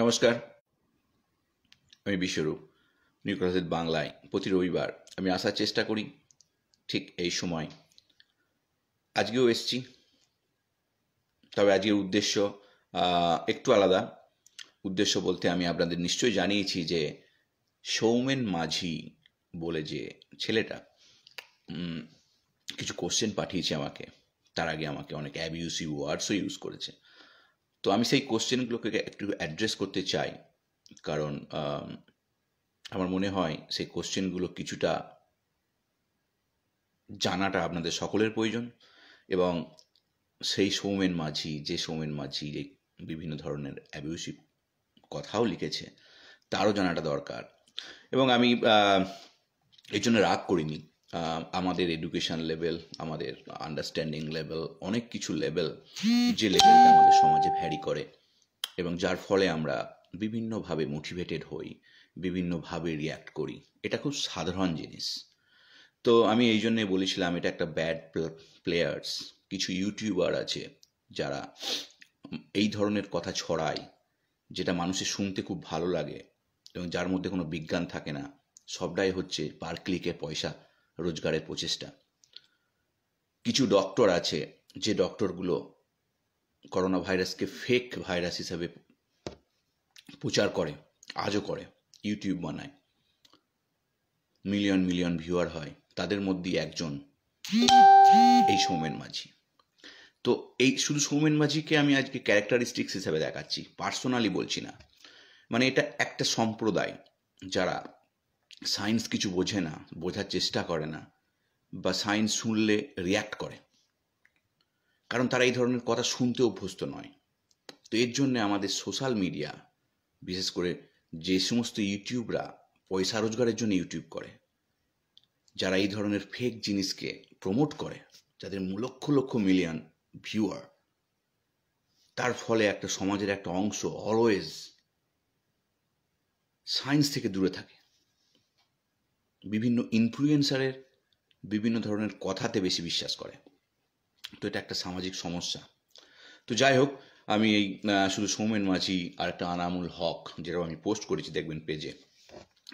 নমস্কার আমি বিশ্বরূপ নিউক্রাসিত বাংলায় প্রতি রবিবার আমি আসার চেষ্টা করি ঠিক এই সময় আজকেও এসছি তবে আজকের উদ্দেশ্য একটু আলাদা উদ্দেশ্য বলতে আমি আপনাদের নিশ্চয়ই জানিয়েছি যে সৌমেন মাঝি বলে যে ছেলেটা কিছু কোশ্চেন পাঠিয়েছে আমাকে তার আগে আমাকে অনেক অ্যাবিউসিভ ওয়ার্ডসও ইউজ করেছে তো আমি সেই কোশ্চেনগুলোকে একটু অ্যাড্রেস করতে চাই কারণ আমার মনে হয় সেই কোশ্চেনগুলো কিছুটা জানাটা আপনাদের সকলের প্রয়োজন এবং সেই সৌমেন মাঝি যে সৌমেন মাঝি যে বিভিন্ন ধরনের অ্যাবিউসিভ কথাও লিখেছে তারও জানাটা দরকার এবং আমি এর জন্য রাগ করিনি আমাদের এডুকেশন লেভেল আমাদের আন্ডারস্ট্যান্ডিং লেভেল অনেক কিছু লেভেল যে লেভেলটা আমাদের সমাজে ভ্যারি করে এবং যার ফলে আমরা বিভিন্নভাবে মোটিভেটেড হই বিভিন্নভাবে রিয়্যাক্ট করি এটা খুব সাধারণ জিনিস তো আমি এই জন্যে বলেছিলাম এটা একটা ব্যাড প্লেয়ার্স কিছু ইউটিউবার আছে যারা এই ধরনের কথা ছড়ায় যেটা মানুষের শুনতে খুব ভালো লাগে এবং যার মধ্যে কোনো বিজ্ঞান থাকে না সবটাই হচ্ছে পার ক্লিকে পয়সা রোজগারের প্রচেষ্টা কিছু ডক্টর আছে যে ডক্টরগুলো করোনা ভাইরাসকে ফেক ভাইরাস হিসাবে প্রচার করে আজও করে ইউটিউব বানায় মিলিয়ন মিলিয়ন ভিউয়ার হয় তাদের মধ্যে একজন এই সৌমেন মাঝি তো এই শুধু সৌমেন মাঝিকে আমি আজকে ক্যারেক্টারিস্টিক্স হিসাবে দেখাচ্ছি পার্সোনালি বলছি না মানে এটা একটা সম্প্রদায় যারা সায়েন্স কিছু বোঝে না বোঝার চেষ্টা করে না বা সায়েন্স শুনলে রিয়্যাক্ট করে কারণ তারা এই ধরনের কথা শুনতে অভ্যস্ত নয় তো এর জন্য আমাদের সোশ্যাল মিডিয়া বিশেষ করে যে সমস্ত ইউটিউবরা পয়সা রোজগারের জন্য ইউটিউব করে যারা এই ধরনের ফেক জিনিসকে প্রমোট করে যাদের লক্ষ লক্ষ মিলিয়ন ভিউয়ার তার ফলে একটা সমাজের একটা অংশ অলওয়েজ সায়েন্স থেকে দূরে থাকে বিভিন্ন ইনফ্লুয়েন্সারের বিভিন্ন ধরনের কথাতে বেশি বিশ্বাস করে তো এটা একটা সামাজিক সমস্যা তো যাই হোক আমি এই শুধু সৌমেন মাঝি আর একটা আনামুল হক যেরকম আমি পোস্ট করেছি দেখবেন পেজে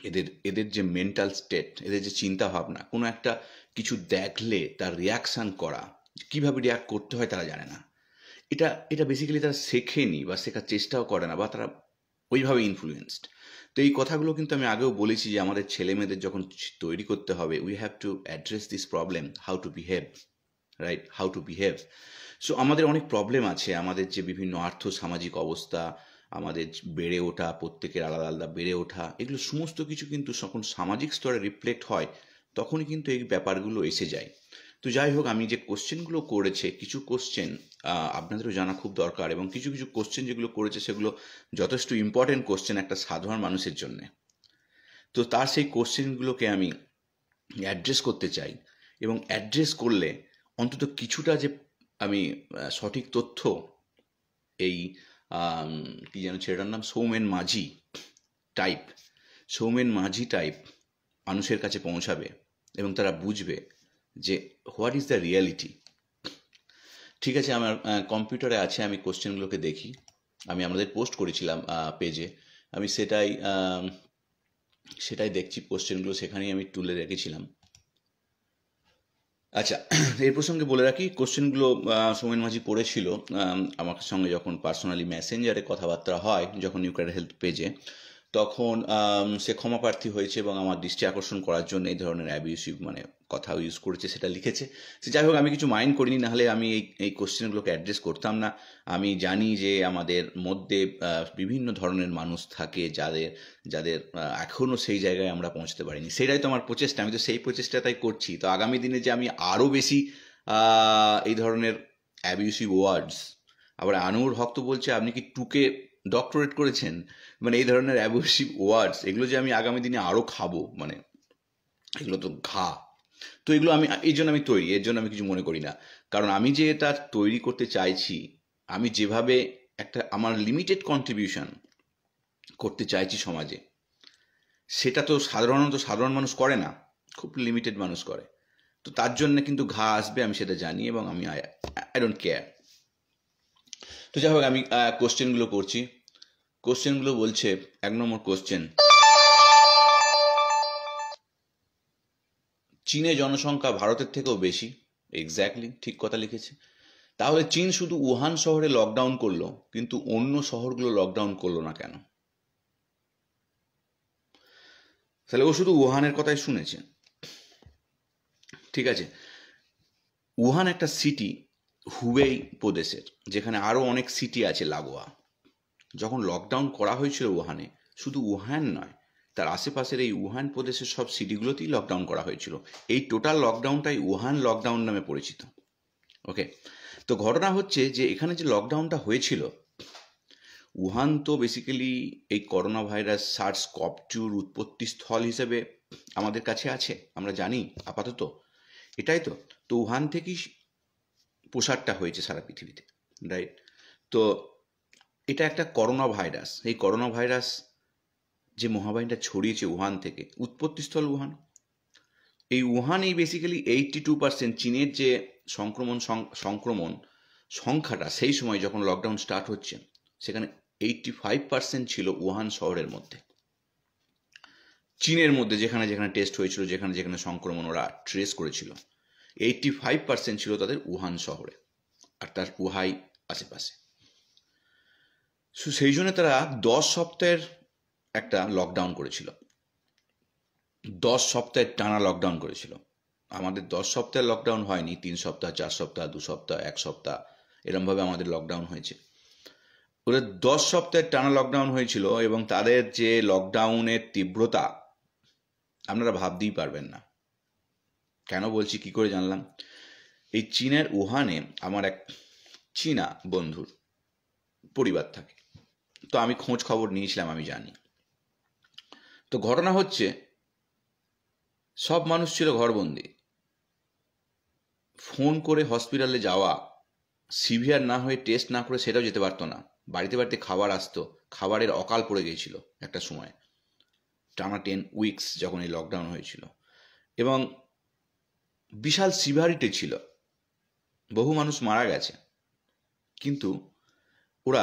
এদের এদের যে মেন্টাল স্টেট এদের যে চিন্তা ভাবনা কোনো একটা কিছু দেখলে তার রিয়াকশান করা কিভাবে রিয়াক্ট করতে হয় তারা জানে না এটা এটা বেসিক্যালি তারা শেখেনি বা শেখার চেষ্টাও করে না বা তারা ওইভাবে ইনফ্লুয়েন্সড তো এই কথাগুলো কিন্তু আমি আগেও বলেছি যে আমাদের ছেলে মেয়েদের যখন তৈরি করতে হবে we have to address this problem how to behave right how to behave so আমাদের অনেক প্রবলেম আছে আমাদের যে বিভিন্ন আর্থ সামাজিক অবস্থা আমাদের বেড়ে ওঠা প্রত্যেকের আলাদা আলাদা বেড়ে ওঠা এগুলো সমস্ত কিছু কিন্তু যখন সামাজিক স্তরে রিফ্লেক্ট হয় তখনই কিন্তু এই ব্যাপারগুলো এসে যায় তো যাই হোক আমি যে কোশ্চেনগুলো করেছে কিছু কোশ্চেন আপনাদেরও জানা খুব দরকার এবং কিছু কিছু কোশ্চেন যেগুলো করেছে সেগুলো যথেষ্ট ইম্পর্টেন্ট কোশ্চেন একটা সাধারণ মানুষের জন্যে তো তার সেই কোশ্চেনগুলোকে আমি অ্যাড্রেস করতে চাই এবং অ্যাড্রেস করলে অন্তত কিছুটা যে আমি সঠিক তথ্য এই কি যেন ছেলেটার নাম সৌমেন মাঝি টাইপ সৌমেন মাঝি টাইপ মানুষের কাছে পৌঁছাবে এবং তারা বুঝবে যে হোয়াট ইজ দ্য রিয়ালিটি ঠিক আছে আমার কম্পিউটারে আছে আমি কোশ্চেনগুলোকে দেখি আমি আমাদের পোস্ট করেছিলাম পেজে আমি সেটাই সেটাই দেখছি কোশ্চেনগুলো সেখানেই আমি তুলে রেখেছিলাম আচ্ছা এই প্রসঙ্গে বলে রাখি কোশ্চেনগুলো সোমেন মাঝি পড়েছিল আমার সঙ্গে যখন পার্সোনালি মেসেঞ্জারে কথাবার্তা হয় যখন ইউক্রেন হেলথ পেজে তখন সে ক্ষমা প্রার্থী হয়েছে এবং আমার দৃষ্টি আকর্ষণ করার জন্য এই ধরনের অ্যাবিউসিভ মানে কথা ইউজ করেছে সেটা লিখেছে সে যাই হোক আমি কিছু মাইন্ড করিনি নাহলে আমি এই এই কোশ্চেনগুলোকে অ্যাড্রেস করতাম না আমি জানি যে আমাদের মধ্যে বিভিন্ন ধরনের মানুষ থাকে যাদের যাদের এখনও সেই জায়গায় আমরা পৌঁছতে পারিনি সেটাই তো আমার প্রচেষ্টা আমি তো সেই প্রচেষ্টাটাই করছি তো আগামী দিনে যে আমি আরও বেশি এই ধরনের অ্যাবিউসিভ ওয়ার্ডস আবার আনুর হক তো বলছে আপনি কি টুকে ডক্টরেট করেছেন মানে এই ধরনের অ্যাবোসিভ ওয়ার্ডস এগুলো যে আমি আগামী দিনে আরও খাবো মানে এগুলো তো ঘা তো এগুলো আমি এই জন্য আমি তৈরি এর জন্য আমি কিছু মনে করি না কারণ আমি যে এটা তৈরি করতে চাইছি আমি যেভাবে একটা আমার লিমিটেড কন্ট্রিবিউশন করতে চাইছি সমাজে সেটা তো সাধারণত সাধারণ মানুষ করে না খুব লিমিটেড মানুষ করে তো তার জন্য কিন্তু ঘা আসবে আমি সেটা জানি এবং আমি আই ডোন্ট কেয়ার তো যাই হোক আমি কোশ্চেনগুলো করছি কোশ্চেনগুলো বলছে এক নম্বর কোশ্চেন চীনে জনসংখ্যা ভারতের থেকেও বেশি এক্স্যাক্টলি ঠিক কথা লিখেছে তাহলে চীন শুধু উহান শহরে লকডাউন করলো কিন্তু অন্য শহরগুলো লকডাউন করলো না কেন তাহলে ও শুধু উহানের কথাই শুনেছে ঠিক আছে উহান একটা সিটি হুবেই প্রদেশের যেখানে আরও অনেক সিটি আছে লাগোয়া যখন লকডাউন করা হয়েছিল উহানে শুধু উহান নয় তার আশেপাশের এই উহান প্রদেশের সব সিটিগুলোতেই লকডাউন করা হয়েছিল এই টোটাল লকডাউনটাই উহান লকডাউন নামে পরিচিত ওকে তো ঘটনা হচ্ছে যে এখানে যে লকডাউনটা হয়েছিল উহান তো বেসিক্যালি এই করোনা ভাইরাস সার্স কপ উৎপত্তি স্থল হিসেবে আমাদের কাছে আছে আমরা জানি আপাতত এটাই তো তো উহান থেকেই প্রসারটা হয়েছে সারা পৃথিবীতে রাইট তো এটা একটা করোনা ভাইরাস এই করোনা ভাইরাস যে মহাবাহিনীটা ছড়িয়েছে উহান থেকে উৎপত্তিস্থল উহান এই উহানেই বেসিক্যালি এইটটি টু পার্সেন্ট চীনের যে সংক্রমণ সংক্রমণ সংখ্যাটা সেই সময় যখন লকডাউন স্টার্ট হচ্ছে সেখানে এইটটি ফাইভ পার্সেন্ট ছিল উহান শহরের মধ্যে চীনের মধ্যে যেখানে যেখানে টেস্ট হয়েছিল যেখানে যেখানে সংক্রমণ ওরা ট্রেস করেছিল এইটটি ফাইভ পার্সেন্ট ছিল তাদের উহান শহরে আর তার উহাই আশেপাশে সেই জন্য তারা দশ সপ্তাহের একটা লকডাউন করেছিল দশ সপ্তাহের টানা লকডাউন করেছিল আমাদের দশ সপ্তাহের লকডাউন হয়নি তিন সপ্তাহ চার সপ্তাহ দু সপ্তাহ এক সপ্তাহ এরমভাবে আমাদের লকডাউন হয়েছে ওদের দশ সপ্তাহের টানা লকডাউন হয়েছিল এবং তাদের যে লকডাউনের তীব্রতা আপনারা ভাবতেই পারবেন না কেন বলছি কি করে জানলাম এই চীনের উহানে আমার এক চীনা বন্ধুর পরিবার থাকে তো আমি খোঁজ খবর নিয়েছিলাম আমি জানি তো ঘটনা হচ্ছে সব মানুষ ছিল ঘরবন্দি ফোন করে হসপিটালে যাওয়া সিভিয়ার না হয়ে টেস্ট না করে সেটাও যেতে পারতো না বাড়িতে বাড়িতে খাবার আসতো খাবারের অকাল পড়ে গিয়েছিল একটা সময় টানা টেন উইকস যখন এই লকডাউন হয়েছিল এবং বিশাল সিভারিটি ছিল বহু মানুষ মারা গেছে কিন্তু ওরা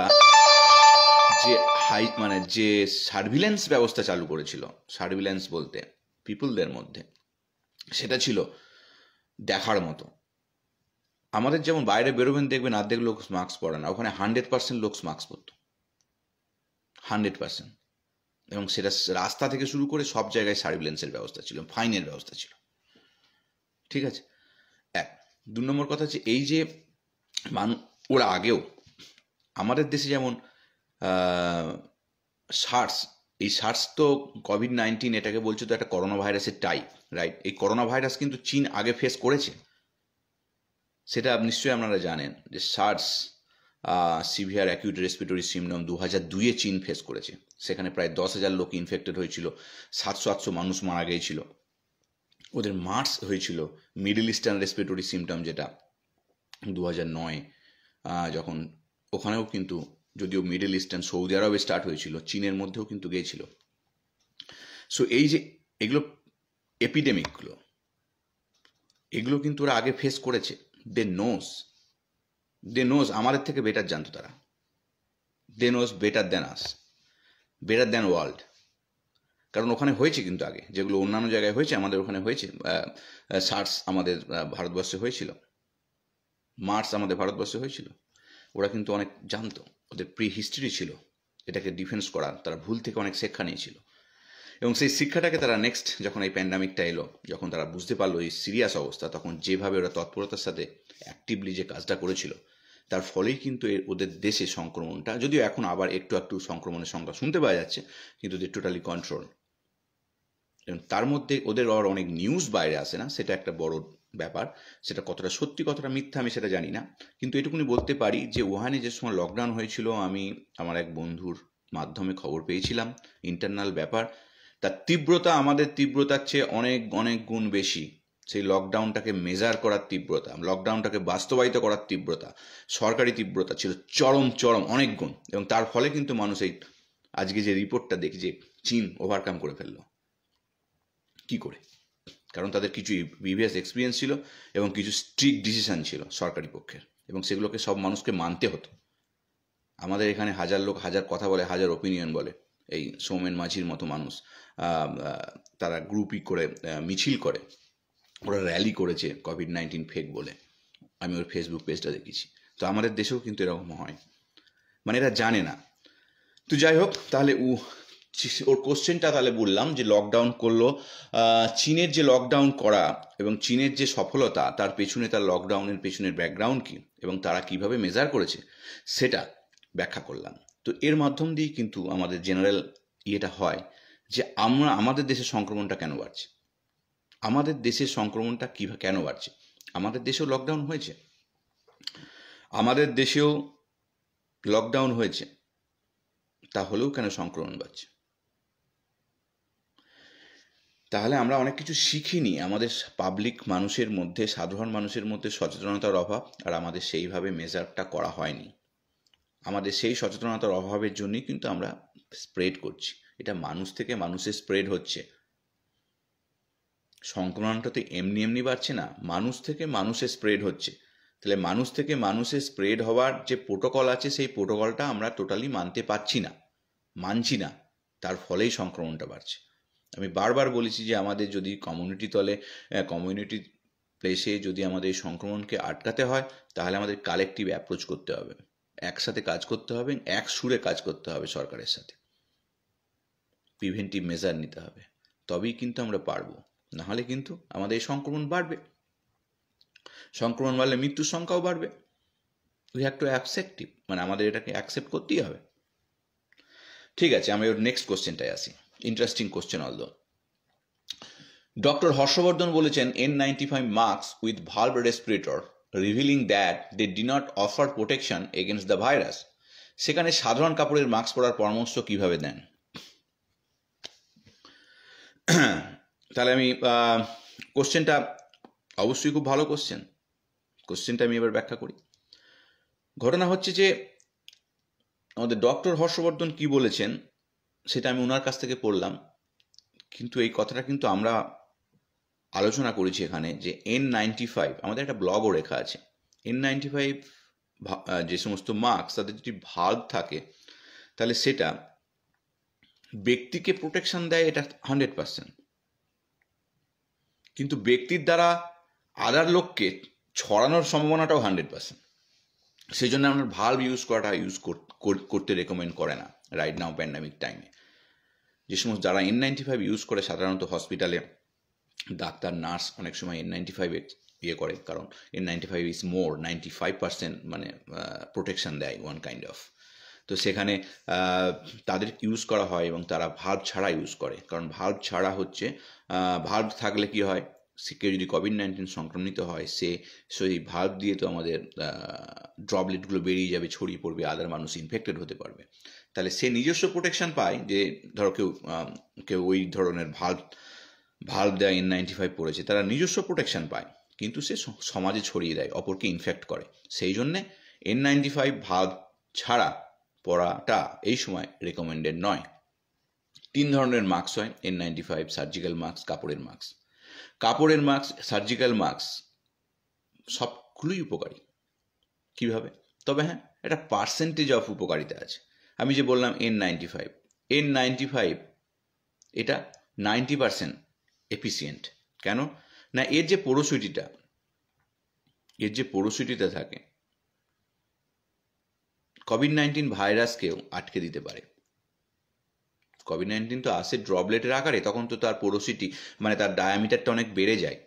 যে হাই মানে যে সার্ভিলেন্স ব্যবস্থা চালু করেছিল সার্ভিলেন্স বলতে পিপুলদের মধ্যে সেটা ছিল দেখার মতো আমাদের যেমন বাইরে বেরোবেন দেখবেন আর্ধেক লোক মাস্ক পরে না ওখানে হান্ড্রেড পার্সেন্ট লোক মাস্ক পরত হান্ড্রেড পার্সেন্ট এবং সেটা রাস্তা থেকে শুরু করে সব জায়গায় সার্ভিলেন্সের ব্যবস্থা ছিল ফাইনের ব্যবস্থা ছিল ঠিক আছে এক দু নম্বর কথা হচ্ছে এই যে মানু ওরা আগেও আমাদের দেশে যেমন সার্স এই সার্স তো কোভিড নাইন্টিন এটাকে বলছো তো একটা করোনা ভাইরাসের টাইপ রাইট এই করোনা ভাইরাস কিন্তু চীন আগে ফেস করেছে সেটা নিশ্চয়ই আপনারা জানেন যে SARS severe acute respiratory syndrome দু হাজার দুইয়ে চীন ফেস করেছে সেখানে প্রায় দশ হাজার লোক ইনফেক্টেড হয়েছিল সাতশো আটশো মানুষ মারা গিয়েছিল ওদের মার্স হয়েছিল মিডিল ইস্টার্ন রেসপিরেটরি সিমটম যেটা দু হাজার নয় যখন ওখানেও কিন্তু যদিও মিডল ইস্টার্ন সৌদি আরবে স্টার্ট হয়েছিল চীনের মধ্যেও কিন্তু গিয়েছিল সো এই যে এগুলো এপিডেমিকগুলো এগুলো কিন্তু ওরা আগে ফেস করেছে দে নোস দে নোস আমাদের থেকে বেটার জানতো তারা they knows better than us better than world কারণ ওখানে হয়েছে কিন্তু আগে যেগুলো অন্যান্য জায়গায় হয়েছে আমাদের ওখানে হয়েছে সার্স আমাদের ভারতবর্ষে হয়েছিল মার্স আমাদের ভারতবর্ষে হয়েছিল ওরা কিন্তু অনেক জানতো ওদের প্রি হিস্ট্রি ছিল এটাকে ডিফেন্স করা তারা ভুল থেকে অনেক শিক্ষা নিয়েছিল এবং সেই শিক্ষাটাকে তারা নেক্সট যখন এই প্যান্ডামিকটা এলো যখন তারা বুঝতে পারলো এই সিরিয়াস অবস্থা তখন যেভাবে ওরা তৎপরতার সাথে অ্যাক্টিভলি যে কাজটা করেছিল তার ফলেই কিন্তু ওদের দেশে সংক্রমণটা যদিও এখন আবার একটু একটু সংক্রমণের সংখ্যা শুনতে পাওয়া যাচ্ছে কিন্তু দে টোটালি কন্ট্রোল তার মধ্যে ওদের আবার অনেক নিউজ বাইরে আসে না সেটা একটা বড় ব্যাপার সেটা কতটা সত্যি কতটা মিথ্যা আমি সেটা জানি না কিন্তু এটুকুনি বলতে পারি যে ওহানে যে সময় লকডাউন হয়েছিল আমি আমার এক বন্ধুর মাধ্যমে খবর পেয়েছিলাম ইন্টারনাল ব্যাপার তার তীব্রতা আমাদের তীব্রতার চেয়ে অনেক অনেক গুণ বেশি সেই লকডাউনটাকে মেজার করার তীব্রতা লকডাউনটাকে বাস্তবায়িত করার তীব্রতা সরকারি তীব্রতা ছিল চরম চরম অনেক গুণ এবং তার ফলে কিন্তু মানুষ এই আজকে যে রিপোর্টটা দেখি যে চীন ওভারকাম করে ফেললো কি করে কারণ তাদের কিছু প্রিভিয়াস এক্সপিরিয়েন্স ছিল এবং কিছু স্ট্রিক্ট ডিসিশান ছিল সরকারি পক্ষের এবং সেগুলোকে সব মানুষকে মানতে হতো আমাদের এখানে হাজার লোক হাজার কথা বলে হাজার ওপিনিয়ন বলে এই সৌমেন মাঝির মতো মানুষ তারা গ্রুপই করে মিছিল করে ওরা র্যালি করেছে কোভিড নাইন্টিন ফেক বলে আমি ওর ফেসবুক পেজটা দেখেছি তো আমাদের দেশেও কিন্তু এরকম হয় মানে এরা জানে না তো যাই হোক তাহলে উ ওর কোশ্চেনটা তাহলে বললাম যে লকডাউন করলো চীনের যে লকডাউন করা এবং চীনের যে সফলতা তার পেছনে তার লকডাউনের পেছনের ব্যাকগ্রাউন্ড কী এবং তারা কিভাবে মেজার করেছে সেটা ব্যাখ্যা করলাম তো এর মাধ্যম দিয়ে কিন্তু আমাদের জেনারেল ইয়েটা হয় যে আমরা আমাদের দেশে সংক্রমণটা কেন বাড়ছে আমাদের দেশের সংক্রমণটা কীভাবে কেন বাড়ছে আমাদের দেশেও লকডাউন হয়েছে আমাদের দেশেও লকডাউন হয়েছে তাহলেও কেন সংক্রমণ বাড়ছে তাহলে আমরা অনেক কিছু শিখিনি আমাদের পাবলিক মানুষের মধ্যে সাধারণ মানুষের মধ্যে সচেতনতার অভাব আর আমাদের সেইভাবে মেজারটা করা হয়নি আমাদের সেই সচেতনতার অভাবের জন্যই কিন্তু আমরা স্প্রেড করছি এটা মানুষ থেকে মানুষে স্প্রেড হচ্ছে সংক্রমণটা তো এমনি এমনি বাড়ছে না মানুষ থেকে মানুষে স্প্রেড হচ্ছে তাহলে মানুষ থেকে মানুষে স্প্রেড হওয়ার যে প্রোটোকল আছে সেই প্রোটোকলটা আমরা টোটালি মানতে পারছি না মানছি না তার ফলেই সংক্রমণটা বাড়ছে আমি বারবার বলেছি যে আমাদের যদি কমিউনিটি তলে কমিউনিটি প্লেসে যদি আমাদের সংক্রমণকে আটকাতে হয় তাহলে আমাদের কালেকটিভ অ্যাপ্রোচ করতে হবে একসাথে কাজ করতে হবে এক সুরে কাজ করতে হবে সরকারের সাথে প্রিভেন্টিভ মেজার নিতে হবে তবেই কিন্তু আমরা পারবো নাহলে কিন্তু আমাদের সংক্রমণ বাড়বে সংক্রমণ বাড়লে মৃত্যুর সংখ্যাও বাড়বে উই হ্যাভ টু অ্যাকসেপ্টিভ মানে আমাদের এটাকে অ্যাকসেপ্ট করতেই হবে ঠিক আছে আমি ওর নেক্সট কোশ্চেনটায় আসি interesting question although doctor Harshvardhan বলেছেন N ninety five mask with valve respirator revealing that they did not offer protection against the virus সেখানে সাধারণ কাপড়ের মাস্ক পরার পরামর্শ কিভাবে দেন তাহলে আমি কোশ্চেনটা অবশ্যই খুব ভালো কোশ্চেন কোশ্চেনটা আমি এবার ব্যাখ্যা করি ঘটনা হচ্ছে যে আমাদের ডক্টর হর্ষবর্ধন কি বলেছেন সেটা আমি ওনার কাছ থেকে পড়লাম কিন্তু এই কথাটা কিন্তু আমরা আলোচনা করেছি এখানে যে এন নাইনটি ফাইভ আমাদের একটা ব্লগও রেখা আছে এন নাইনটি ফাইভ যে সমস্ত মাস্ক তাদের যদি ভাগ থাকে তাহলে সেটা ব্যক্তিকে প্রোটেকশন দেয় এটা হান্ড্রেড পার্সেন্ট কিন্তু ব্যক্তির দ্বারা আদার লোককে ছড়ানোর সম্ভাবনাটাও হান্ড্রেড পার্সেন্ট সেই জন্য আমরা ভাল্ব ইউজ করাটা ইউজ করতে রেকমেন্ড করে না রাইট নাও প্যান্ডামিক টাইমে যে সমস্ত যারা এন নাইনটি ফাইভ ইউজ করে সাধারণত হসপিটালে ডাক্তার নার্স অনেক সময় এন নাইনটি ফাইভের ইয়ে করে কারণ N ninety five is more ninety five percent মানে প্রোটেকশান দেয় ওয়ান কাইন্ড অফ তো সেখানে তাদের ইউজ করা হয় এবং তারা ভাল্ব ছাড়া ইউজ করে কারণ ভাল্ব ছাড়া হচ্ছে ভাল্ব থাকলে কি হয় কেউ যদি কোভিড নাইন্টিন সংক্রমিত হয় সে সেই ভাল্ব দিয়ে তো আমাদের ড্রপলেটগুলো বেরিয়ে যাবে ছড়িয়ে পড়বে আদার মানুষ ইনফেক্টেড হতে পারবে তাহলে সে নিজস্ব প্রোটেকশন পায় যে ধরো কেউ কেউ ওই ধরনের ভাল্ব ভাল্ব দেয় এন নাইনটি ফাইভ পড়েছে তারা নিজস্ব প্রোটেকশন পায় কিন্তু সে সমাজে ছড়িয়ে দেয় অপরকে ইনফেক্ট করে সেই জন্যে এন নাইনটি ফাইভ ভাল্ব ছাড়া পড়াটা এই সময় রেকমেন্ডেড নয় তিন ধরনের মাস্ক হয় N ninety five surgical mask কাপড়ের মাস্ক কাপড়ের মাস্ক সার্জিক্যাল মাস্ক সবগুলোই উপকারী কিভাবে তবে হ্যাঁ একটা পার্সেন্টেজ অফ উপকারিতা আছে আমি যে বললাম N ninety five N ninety five এটা নাইনটি পারসেন্ট এফিসিয়েন্ট কেন না এর যে পোরোসিটিটা এর যে পড়োশুটিটা থাকে কোভিড নাইন্টিন ভাইরাসকেও আটকে দিতে পারে কোভিড নাইন্টিন তো আসে ড্রপলেটের আকারে তখন তো তার পোরোসিটি মানে তার ডায়ামিটারটা অনেক বেড়ে যায়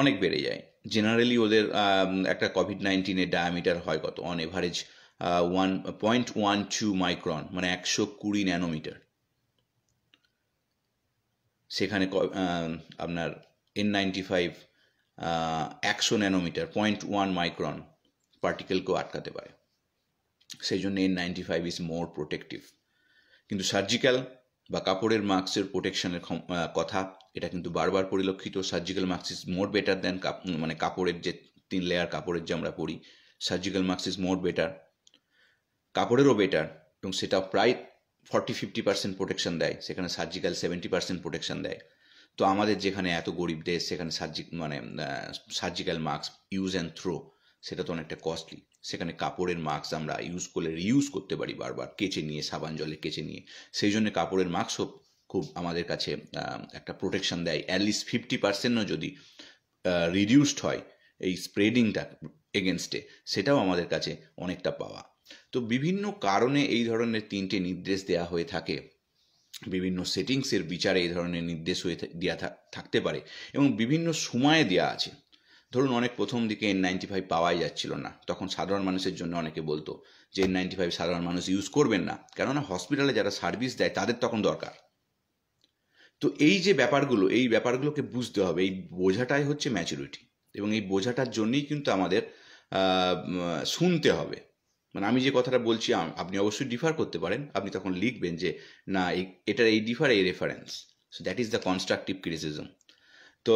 অনেক বেড়ে যায় জেনারেলি ওদের um, একটা কোভিড নাইন্টিনের ডায়ামিটার হয় কত on average one point one two micron মানে একশো কুড়ি ন্যানোমিটার সেখানে um, আপনার এন নাইনটি ফাইভ একশো ন্যানোমিটার পয়েন্ট ওয়ান মাইক্রন পার্টিকেলকেও আটকাতে পারে সেই জন্য N ninety five is more protective কিন্তু সার্জিক্যাল বা কাপড়ের মাস্কের প্রোটেকশনের uh, কথা এটা কিন্তু বারবার পরিলক্ষিত surgical mask is more better than মানে কাপড়ের যে তিন লেয়ার কাপড়ের যে আমরা পরি surgical mask is more better কাপড়েরও বেটার এবং সেটা প্রায় ফর্টি ফিফটি পার্সেন্ট প্রোটেকশন দেয় সেখানে সার্জিক্যাল সেভেন্টি পার্সেন্ট প্রোটেকশন দেয় তো আমাদের যেখানে এত গরিব দেশ সেখানে সার্জিক মানে surgical mask use and throw সেটা তো অনেকটা কস্টলি সেখানে কাপড়ের মাস্ক আমরা ইউজ করলে রিউজ করতে পারি বারবার কেচে নিয়ে সাবান জলে কেচে নিয়ে সেই জন্য কাপড়ের মাস্কও খুব আমাদের কাছে একটা প্রোটেকশন দেয় অ্যাটলিস্ট ফিফটি পার্সেন্টও যদি রিডিউসড হয় এই স্প্রেডিংটা এগেনস্টে সেটাও আমাদের কাছে অনেকটা পাওয়া তো বিভিন্ন কারণে এই ধরনের তিনটে নির্দেশ দেয়া হয়ে থাকে বিভিন্ন সেটিংসের বিচারে এই ধরনের নির্দেশ হয়ে দেওয়া থাকতে পারে এবং বিভিন্ন সময়ে দেওয়া আছে ধরুন অনেক প্রথম দিকে এন নাইনটি ফাইভ পাওয়াই যাচ্ছিল না তখন সাধারণ মানুষের জন্য অনেকে বলতো যে এন নাইনটি ফাইভ সাধারণ মানুষ ইউজ করবেন না কেননা হসপিটালে যারা সার্ভিস দেয় তাদের তখন দরকার তো এই যে ব্যাপারগুলো এই ব্যাপারগুলোকে বুঝতে হবে এই বোঝাটাই হচ্ছে ম্যাচুরিটি এবং এই বোঝাটার জন্যই কিন্তু আমাদের শুনতে হবে মানে আমি যে কথাটা বলছি আপনি অবশ্যই ডিফার করতে পারেন আপনি তখন লিখবেন যে না এটার এই ডিফার এই reference so that is the constructive criticism তো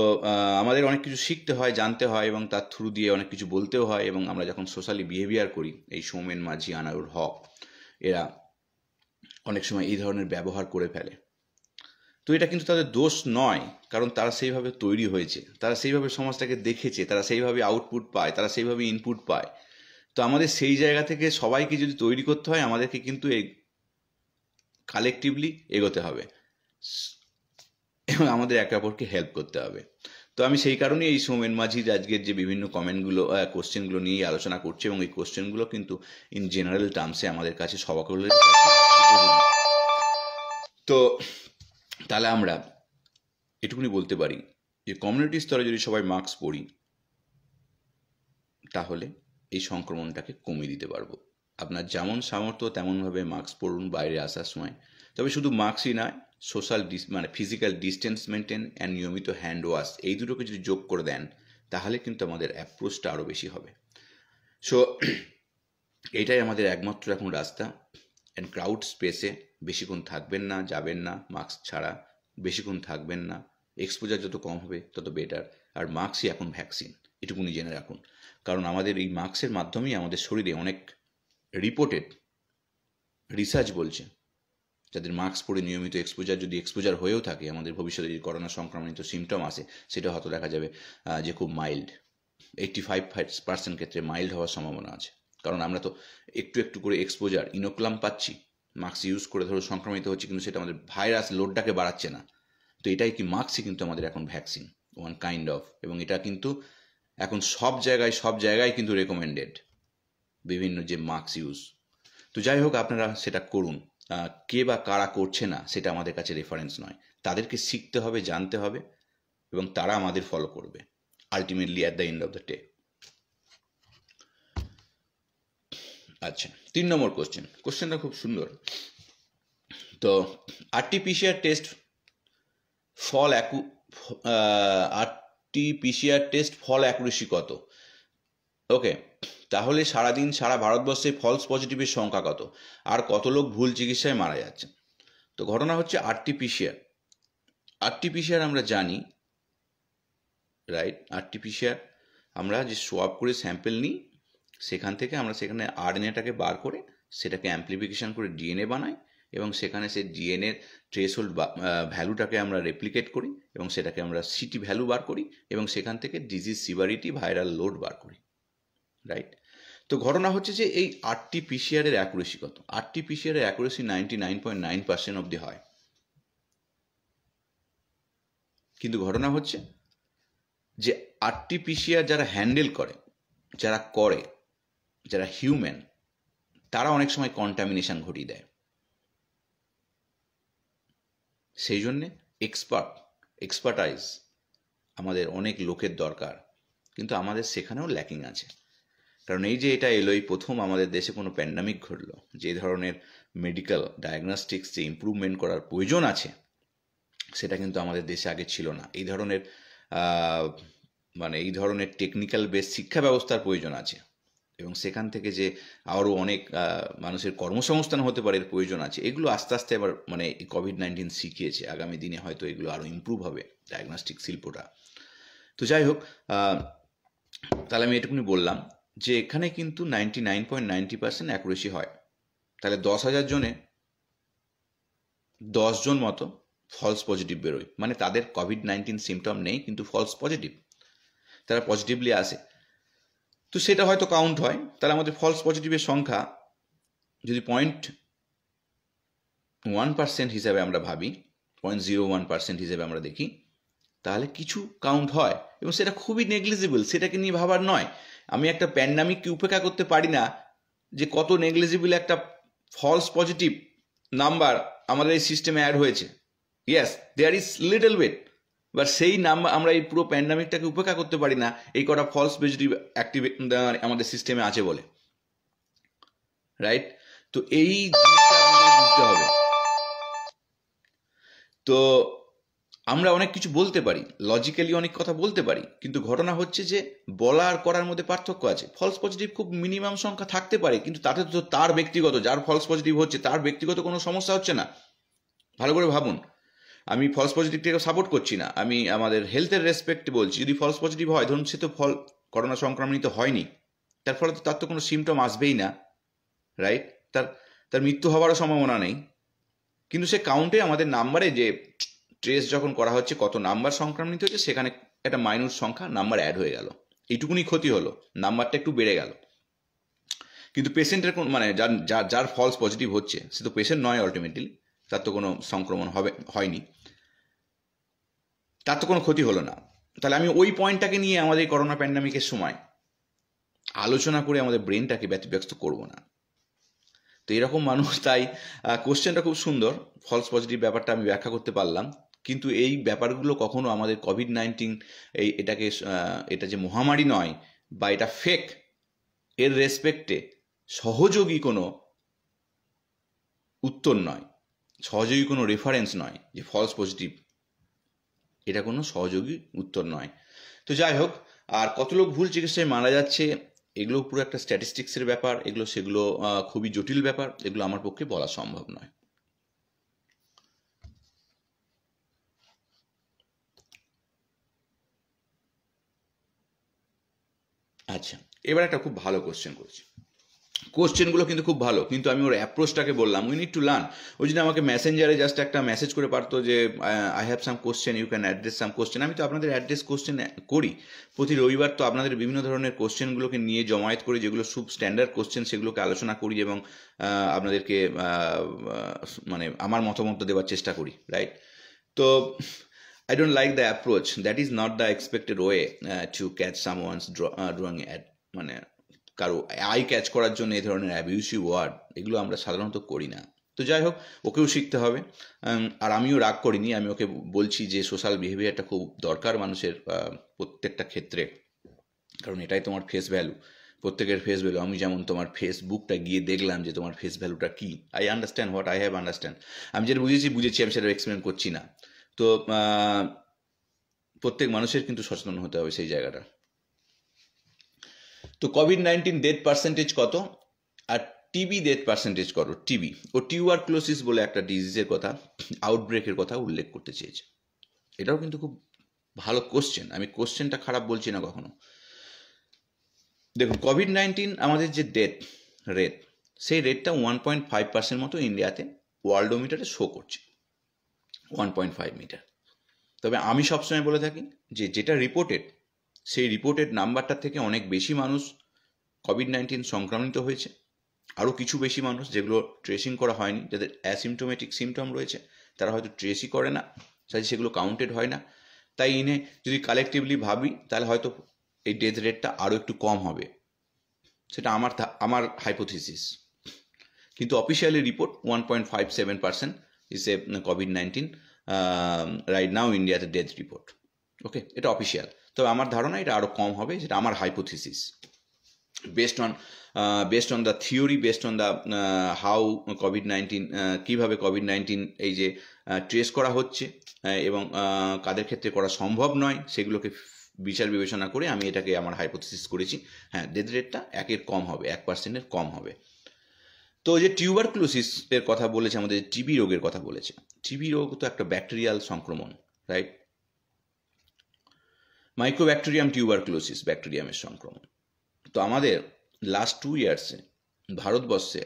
আমাদের অনেক কিছু শিখতে হয় জানতে হয় এবং তার থ্রু দিয়ে অনেক কিছু বলতেও হয় এবং আমরা যখন সোশ্যালি বিহেভিয়ার করি এই সৌমেন মাঝি আনারুর হক এরা অনেক সময় এই ধরনের ব্যবহার করে ফেলে তো এটা কিন্তু তাদের দোষ নয় কারণ তারা সেইভাবে তৈরি হয়েছে তারা সেইভাবে সমাজটাকে দেখেছে তারা সেইভাবে আউটপুট পায় তারা সেইভাবে ইনপুট পায় তো আমাদের সেই জায়গা থেকে সবাইকে যদি তৈরি করতে হয় আমাদেরকে কিন্তু এ কালেকটিভলি এগোতে হবে এবং আমাদের একে অপরকে হেল্প করতে হবে তো আমি সেই কারণেই এই সোমেন মাঝির আজকের যে বিভিন্ন কমেন্টগুলো কোশ্চেনগুলো নিয়েই আলোচনা করছি এবং এই কোশ্চেনগুলো কিন্তু ইন জেনারেল টার্মসে আমাদের কাছে সবাকলের তো তাহলে আমরা এটুকুনি বলতে পারি যে কমিউনিটি স্তরে যদি সবাই মাস্ক পরি তাহলে এই সংক্রমণটাকে কমিয়ে দিতে পারবো আপনার যেমন সামর্থ্য তেমনভাবে মাস্ক পরুন বাইরে আসার সময় তবে শুধু মাস্কই নয় সোশ্যাল ডিস মানে ফিজিক্যাল ডিস্টেন্স মেনটেন অ্যান্ড নিয়মিত হ্যান্ড ওয়াশ এই দুটোকে যদি যোগ করে দেন তাহলে কিন্তু আমাদের অ্যাপ্রোচটা আরও বেশি হবে সো এটাই আমাদের একমাত্র এখন রাস্তা অ্যান্ড ক্রাউড স্পেসে বেশিক্ষণ থাকবেন না যাবেন না মাস্ক ছাড়া বেশিক্ষণ থাকবেন না এক্সপোজার যত কম হবে তত বেটার আর মাস্কই এখন ভ্যাকসিন এটুকুনি জেনে রাখুন কারণ আমাদের এই মাস্কের মাধ্যমেই আমাদের শরীরে অনেক রিপোর্টেড রিসার্চ বলছে যাদের মাস্ক পরে নিয়মিত এক্সপোজার যদি এক্সপোজার হয়েও থাকে আমাদের ভবিষ্যতে যদি করোনা সংক্রমণিত সিমটম আসে সেটা হয়তো দেখা যাবে যে খুব মাইল্ড এইট্টি ফাইভ পার্সেন্ট ক্ষেত্রে মাইল্ড হওয়ার সম্ভাবনা আছে কারণ আমরা তো একটু একটু করে এক্সপোজার ইনোক্লাম পাচ্ছি মাস্ক ইউজ করে ধরো সংক্রমিত হচ্ছে কিন্তু সেটা আমাদের ভাইরাস লোডটাকে বাড়াচ্ছে না তো এটাই কি মাস্কই কিন্তু আমাদের এখন ভ্যাকসিন ওয়ান কাইন্ড অফ এবং এটা কিন্তু এখন সব জায়গায় সব জায়গায় কিন্তু রেকমেন্ডেড বিভিন্ন যে মাস্ক ইউজ তো যাই হোক আপনারা সেটা করুন কে বা কারা করছে না সেটা আমাদের কাছে রেফারেন্স নয় তাদেরকে শিখতে হবে জানতে হবে এবং তারা আমাদের ফলো করবে ultimately at the end of the day আচ্ছা তিন নম্বর কোশ্চেন কোশ্চেনটা খুব সুন্দর তো আরটিপিসিআর টেস্ট ফল অ্যাকু আরটিপিসিআর টেস্ট ফল অ্যাকুরেসি কত ওকে তাহলে সারাদিন সারা ভারতবর্ষে ফলস পজিটিভের সংখ্যা কত আর কত লোক ভুল চিকিৎসায় মারা যাচ্ছে তো ঘটনা হচ্ছে আরটিপিসিআর আরটিপিসিআর আমরা জানি রাইট আরটিপিসিআর আমরা যে সোয়াব করে স্যাম্পেল নিই সেখান থেকে আমরা সেখানে আরএনএটাকে বার করে সেটাকে অ্যাম্প্লিফিকেশান করে ডিএনএ বানাই এবং সেখানে সে ডিএনএর ট্রেসহোল্ড ভ্যালুটাকে আমরা রেপ্লিকেট করি এবং সেটাকে আমরা সিটি ভ্যালু বার করি এবং সেখান থেকে ডিজিজ সিভারিটি ভাইরাল লোড বার করি রাইট তো ঘটনা হচ্ছে যে এই আটটি পিসিআরের অ্যাকুরেসি কত আটটি পিসিআরের accuracy ninety nine point nine percent অবধি হয় কিন্তু ঘটনা হচ্ছে যে পিসিআর যারা হ্যান্ডেল করে যারা করে যারা হিউম্যান তারা অনেক সময় কন্টামিনেশন ঘটিয়ে দেয় সেই জন্যে এক্সপার্ট এক্সপার্টাইজ আমাদের অনেক লোকের দরকার কিন্তু আমাদের সেখানেও ল্যাকিং আছে কারণ এই যে এটা এলোই প্রথম আমাদের দেশে কোনো প্যান্ডামিক ঘটলো যে ধরনের মেডিকেল ডায়াগনস্টিক্স যে ইম্প্রুভমেন্ট করার প্রয়োজন আছে সেটা কিন্তু আমাদের দেশে আগে ছিল না এই ধরনের মানে এই ধরনের টেকনিক্যাল বেস শিক্ষা ব্যবস্থার প্রয়োজন আছে এবং সেখান থেকে যে আরও অনেক মানুষের কর্মসংস্থান হতে পারে প্রয়োজন আছে এগুলো আস্তে আস্তে আবার মানে এই কোভিড নাইন্টিন শিখিয়েছে আগামী দিনে হয়তো এগুলো আরও ইম্প্রুভ হবে ডায়াগনস্টিক শিল্পটা তো যাই হোক তাহলে আমি এটুকুনি বললাম যে এখানে কিন্তু ninety nine point ninety percent accuracy হয় তাহলে দশ হাজার জনে দশজন মতো ফলস পজিটিভ বেরোয় মানে তাদের কোভিড নাইন্টিন সিমটম নেই কিন্তু ফলস পজিটিভ তারা পজিটিভলি আসে তো সেটা হয়তো কাউন্ট হয় তাহলে আমাদের ফলস পজিটিভের সংখ্যা যদি পয়েন্ট ওয়ান পার্সেন্ট হিসাবে আমরা ভাবি পয়েন্ট জিরো ওয়ান পার্সেন্ট হিসাবে আমরা দেখি তাহলে কিছু কাউন্ট হয় এবং সেটা খুবই নেগলিজিবল সেটাকে নিয়ে ভাবার নয় আমি একটা প্যান্ডামিককে উপেক্ষা করতে পারি না যে কত নেগলিজিবল একটা ফলস পজিটিভ নাম্বার আমাদের এই সিস্টেমে অ্যাড হয়েছে yes there is little wait বা সেই নাম আমরা এই পুরো প্যান্ডামিকটাকে উপেক্ষা করতে পারি না এই কটা ফলস পজিটিভ অ্যাক্টিভ আমাদের সিস্টেমে আছে বলে রাইট তো এই জিনিসটা হবে তো আমরা অনেক কিছু বলতে পারি লজিক্যালি অনেক কথা বলতে পারি কিন্তু ঘটনা হচ্ছে যে বলা আর করার মধ্যে পার্থক্য আছে ফলস পজিটিভ খুব মিনিমাম সংখ্যা থাকতে পারে কিন্তু তাতে তো তার ব্যক্তিগত যার ফলস পজিটিভ হচ্ছে তার ব্যক্তিগত কোনো সমস্যা হচ্ছে না ভালো করে ভাবুন আমি ফলস পজিটিভটাকে সাপোর্ট করছি না আমি আমাদের হেলথের রেসপেক্টে বলছি যদি ফলস পজিটিভ হয় ধরুন সে তো ফল করোনা সংক্রমণিত হয়নি তার ফলে তো তার তো কোনো সিমটম আসবেই না রাইট তার তার মৃত্যু হওয়ারও সম্ভাবনা নেই কিন্তু সে কাউন্টে আমাদের নাম্বারে যে ট্রেস যখন করা হচ্ছে কত নাম্বার সংক্রমণিত হচ্ছে সেখানে একটা মাইনুর সংখ্যা নাম্বার অ্যাড হয়ে গেল এইটুকুনি ক্ষতি হলো নাম্বারটা একটু বেড়ে গেল কিন্তু পেশেন্টের কোন মানে যার যার যার ফলস পজিটিভ হচ্ছে সে তো পেশেন্ট নয় আলটিমেটলি তার তো কোনো সংক্রমণ হবে হয়নি তার তো কোনো ক্ষতি হলো না তাহলে আমি ওই পয়েন্টটাকে নিয়ে আমাদের করোনা প্যান্ডামিকের সময় আলোচনা করে আমাদের ব্রেনটাকে ব্যতিব্যস্ত করব না তো এরকম মানুষ তাই কোশ্চেনটা খুব সুন্দর ফলস পজিটিভ ব্যাপারটা আমি ব্যাখ্যা করতে পারলাম কিন্তু এই ব্যাপারগুলো কখনো আমাদের কোভিড নাইন্টিন এই এটাকে এটা যে মহামারী নয় বা এটা ফেক এর রেসপেক্টে সহযোগী কোনো উত্তর নয় সহযোগী কোনো রেফারেন্স নয় যে ফলস পজিটিভ এটা কোনো সহযোগী উত্তর নয় তো যাই হোক আর কত লোক ভুল চিকিৎসায় মারা যাচ্ছে এগুলো পুরো একটা স্ট্যাটিস্টিক্সের ব্যাপার এগুলো সেগুলো খুবই জটিল ব্যাপার এগুলো আমার পক্ষে বলা সম্ভব নয় আচ্ছা এবার একটা খুব ভালো কোশ্চেন করছি কোশ্চেনগুলো কিন্তু খুব ভালো কিন্তু আমি ওর অ্যাপ্রোচটাকে বললাম উই নিড টু লার্ন ওই জন্য আমাকে মেসেঞ্জারে জাস্ট একটা মেসেজ করে পারতো যে I have some question you can address some question আমি তো আপনাদের অ্যাড্রেস কোশ্চেন করি প্রতি রবিবার তো আপনাদের বিভিন্ন ধরনের কোশ্চেনগুলোকে নিয়ে জমায়েত করি যেগুলো সুপ স্ট্যান্ডার্ড কোশ্চেন সেগুলোকে আলোচনা করি এবং আপনাদেরকে মানে আমার মতামত দেওয়ার চেষ্টা করি রাইট তো I don't like the approach that is not the expected way to catch some once draw drawing add মানে কারো আই ক্যাচ করার জন্য এই ধরনের অ্যাবিউসিভ ওয়ার্ড এগুলো আমরা সাধারণত করি না তো যাই হোক ওকেও শিখতে হবে আর আমিও রাগ করিনি আমি ওকে বলছি যে সোশ্যাল বিহেভিয়ারটা খুব দরকার মানুষের প্রত্যেকটা ক্ষেত্রে কারণ এটাই তোমার ফেস ভ্যালু প্রত্যেকের ফেস ভ্যালু আমি যেমন তোমার ফেসবুকটা গিয়ে দেখলাম যে তোমার ফেস ভ্যালুটা কী I understand what I have understand আমি যেটা বুঝেছি বুঝেছি আমি সেটা এক্সপ্লেন করছি না তো প্রত্যেক মানুষের কিন্তু সচেতন হতে হবে সেই জায়গাটা তো কোভিড নাইন্টিন ডেথ পার্সেন্টেজ কত আর টিবি ডেথ পার্সেন্টেজ করো টিবি ও ক্লোসিস বলে একটা ডিজিজের কথা আউটব্রেকের কথা উল্লেখ করতে চেয়েছে এটাও কিন্তু খুব ভালো কোশ্চেন আমি কোশ্চেনটা খারাপ বলছি না কখনো দেখুন কোভিড নাইন্টিন আমাদের যে ডেথ রেট সেই রেটটা ওয়ান পয়েন্ট ফাইভ পার্সেন্ট মতো ইন্ডিয়াতে ওয়ার্ল্ডোমিটারে শো করছে ওয়ান পয়েন্ট ফাইভ মিটার তবে আমি সবসময় বলে থাকি যে যেটা রিপোর্টেড সেই রিপোর্টেড নাম্বারটা থেকে অনেক বেশি মানুষ কোভিড নাইন্টিন সংক্রামিত হয়েছে আরও কিছু বেশি মানুষ যেগুলো ট্রেসিং করা হয়নি যাদের অ্যাসিমটোমেটিক সিমটম রয়েছে তারা হয়তো ট্রেসই করে না তাই সেগুলো কাউন্টেড হয় না তাই এনে যদি কালেকটিভলি ভাবি তাহলে হয়তো এই ডেথ রেটটা আরও একটু কম হবে সেটা আমার আমার হাইপোথিসিস কিন্তু officially report one point five seven percent is a COVID nineteen right now ইন্ডিয়াতে ডেথ রিপোর্ট ওকে এটা অফিসিয়াল তবে আমার ধারণা এটা আরও কম হবে সেটা আমার hypothesis based on based on the theory based on the how COVID nineteen কীভাবে কোভিড নাইন্টিন এই যে ট্রেস করা হচ্ছে এবং কাদের ক্ষেত্রে করা সম্ভব নয় সেগুলোকে বিচার বিবেচনা করে আমি এটাকে আমার হাইপোথিসিস করেছি হ্যাঁ ডেথ রেটটা একের কম হবে এক পার্সেন্টের কম হবে তো যে টিউবারক্লোসিসের কথা বলেছে আমাদের টিবি রোগের কথা বলেছে টিবি রোগ তো একটা ব্যাকটেরিয়াল সংক্রমণ রাইট মাইক্রোব্যাকটেরিয়াম ক্লোসিস ব্যাকটেরিয়ামের সংক্রমণ তো আমাদের লাস্ট টু ইয়ার্সে ভারতবর্ষে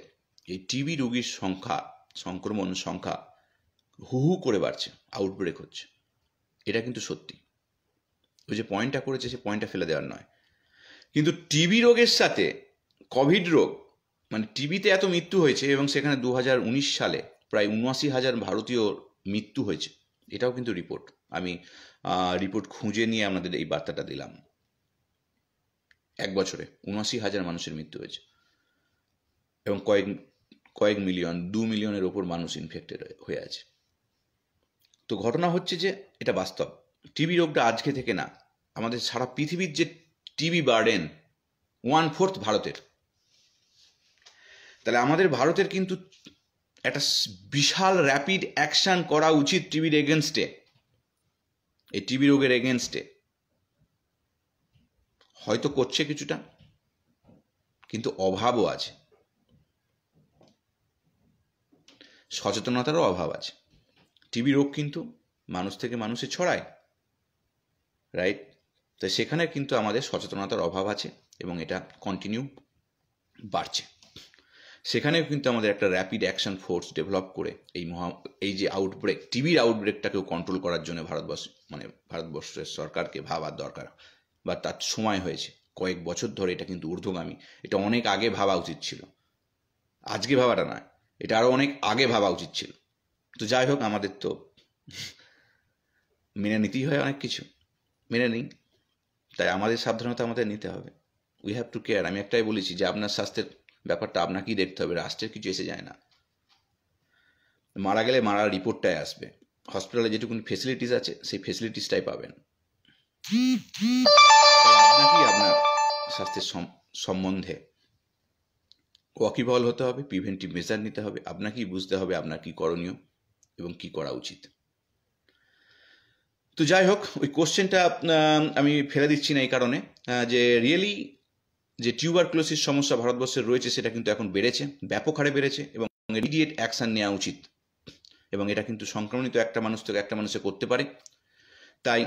এই টিবি রোগীর সংখ্যা সংক্রমণ সংখ্যা হু হু করে বাড়ছে আউটব্রেক হচ্ছে এটা কিন্তু সত্যি ওই যে পয়েন্টটা করেছে সে পয়েন্টটা ফেলে দেওয়ার নয় কিন্তু টিবি রোগের সাথে কোভিড রোগ মানে টিবিতে এত মৃত্যু হয়েছে এবং সেখানে দু সালে প্রায় উনআশি হাজার ভারতীয় মৃত্যু হয়েছে এটাও কিন্তু রিপোর্ট আমি রিপোর্ট খুঁজে নিয়ে আপনাদের এই বার্তাটা দিলাম এক বছরে উনআশি হাজার মানুষের মৃত্যু হয়েছে এবং কয়েক কয়েক মিলিয়ন দু মিলিয়নের ওপর মানুষ ইনফেক্টেড হয়ে আছে তো ঘটনা হচ্ছে যে এটা বাস্তব টিবি রোগটা আজকে থেকে না আমাদের সারা পৃথিবীর যে টিবি বার্ডেন ওয়ান ফোর্থ ভারতের তাহলে আমাদের ভারতের কিন্তু একটা বিশাল র্যাপিড অ্যাকশন করা উচিত টিবির এগেনস্টে এই টিবি রোগের এগেনস্টে হয়তো করছে কিছুটা কিন্তু অভাবও আছে সচেতনতারও অভাব আছে টিবি রোগ কিন্তু মানুষ থেকে মানুষে ছড়ায় রাইট তাই সেখানে কিন্তু আমাদের সচেতনতার অভাব আছে এবং এটা কন্টিনিউ বাড়ছে সেখানেও কিন্তু আমাদের একটা র্যাপিড অ্যাকশন ফোর্স ডেভেলপ করে এই মহা এই যে আউটব্রেক টিভির আউটব্রেকটাকেও কন্ট্রোল করার জন্য ভারতবর্ষ মানে ভারতবর্ষের সরকারকে ভাবার দরকার বা তার সময় হয়েছে কয়েক বছর ধরে এটা কিন্তু ঊর্ধ্বগামী এটা অনেক আগে ভাবা উচিত ছিল আজকে ভাবাটা নয় এটা আরও অনেক আগে ভাবা উচিত ছিল তো যাই হোক আমাদের তো মেনে নিতেই হয় অনেক কিছু মেনে নিই তাই আমাদের সাবধানতা আমাদের নিতে হবে উই হ্যাভ টু কেয়ার আমি একটাই বলেছি যে আপনার স্বাস্থ্যের ব্যাপারটা আপনাকেই দেখতে হবে রাষ্ট্রের কিছু এসে যায় না মারা গেলে মারার রিপোর্টটাই আসবে হসপিটালে যেটুকুন ফেসিলিটিস আছে সেই ফেসিলিটিসটাই পাবেন আপনাকেই আপনার স্বাস্থ্যের সম্বন্ধে ওয়াকিবহল হতে হবে প্রিভেন্টিভ মেজার নিতে হবে আপনাকেই বুঝতে হবে আপনার কী করণীয় এবং কি করা উচিত তো যাই হোক ওই কোশ্চেনটা আমি ফেলে দিচ্ছি না এই কারণে যে রিয়েলি যে টিউবারক্লোসিস সমস্যা ভারতবর্ষে রয়েছে সেটা কিন্তু এখন বেড়েছে ব্যাপক হারে বেড়েছে এবং ইমিডিয়েট অ্যাকশান নেওয়া উচিত এবং এটা কিন্তু সংক্রমণিত একটা মানুষ থেকে একটা মানুষে করতে পারে তাই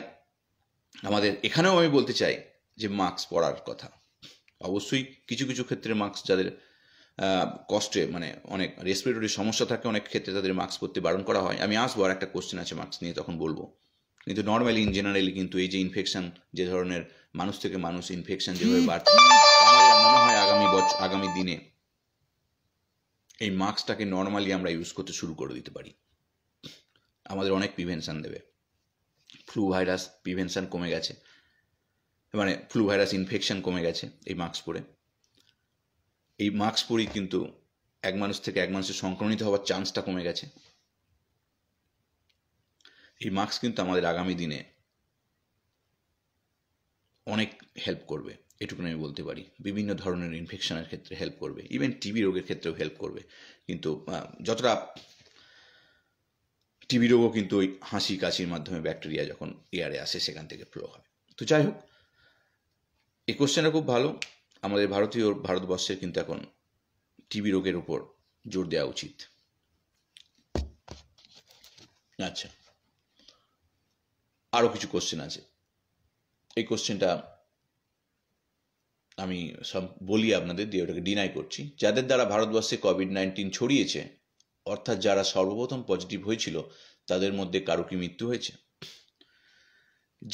আমাদের এখানেও আমি বলতে চাই যে মাস্ক পরার কথা অবশ্যই কিছু কিছু ক্ষেত্রে মাস্ক যাদের কষ্টে মানে অনেক রেসপিরেটরি সমস্যা থাকে অনেক ক্ষেত্রে তাদের মাস্ক পরতে বারণ করা হয় আমি আসবো আর একটা কোশ্চেন আছে মাস্ক নিয়ে তখন বলবো কিন্তু নর্মালি ইন জেনারেলি কিন্তু এই যে ইনফেকশান যে ধরনের মানুষ থেকে মানুষ ইনফেকশান যেভাবে বাড়ছে মনে হয় আগামী বছর আগামী দিনে এই মাস্কটাকে নর্মালি আমরা ইউজ করতে শুরু করে দিতে পারি আমাদের অনেক প্রিভেনশান দেবে ফ্লু ভাইরাস প্রিভেনশান কমে গেছে মানে ফ্লু ভাইরাস ইনফেকশান কমে গেছে এই মাস্ক পরে এই মাস্ক পরেই কিন্তু এক মানুষ থেকে এক মানুষের সংক্রমিত হওয়ার চান্সটা কমে গেছে এই মাস্ক কিন্তু আমাদের আগামী দিনে অনেক হেল্প করবে এটুকু আমি বলতে পারি বিভিন্ন ধরনের ইনফেকশনের ক্ষেত্রে হেল্প করবে ইভেন টিবি রোগের ক্ষেত্রেও হেল্প করবে কিন্তু যতটা টিবি রোগও কিন্তু ওই হাসি কাশির মাধ্যমে ব্যাকটেরিয়া যখন এয়ারে আসে সেখান থেকে ফ্লো হয় তো যাই হোক এই কোশ্চেনটা খুব ভালো আমাদের ভারতীয় ভারতবর্ষের কিন্তু এখন টিবি রোগের উপর জোর দেওয়া উচিত আচ্ছা আরও কিছু কোশ্চেন আছে এই কোশ্চেনটা আমি সব বলি আপনাদের দিয়ে ওটাকে ডিনাই করছি যাদের দ্বারা ভারতবর্ষে কোভিড নাইন্টিন ছড়িয়েছে অর্থাৎ যারা সর্বপ্রথম পজিটিভ হয়েছিল তাদের মধ্যে কারো কি মৃত্যু হয়েছে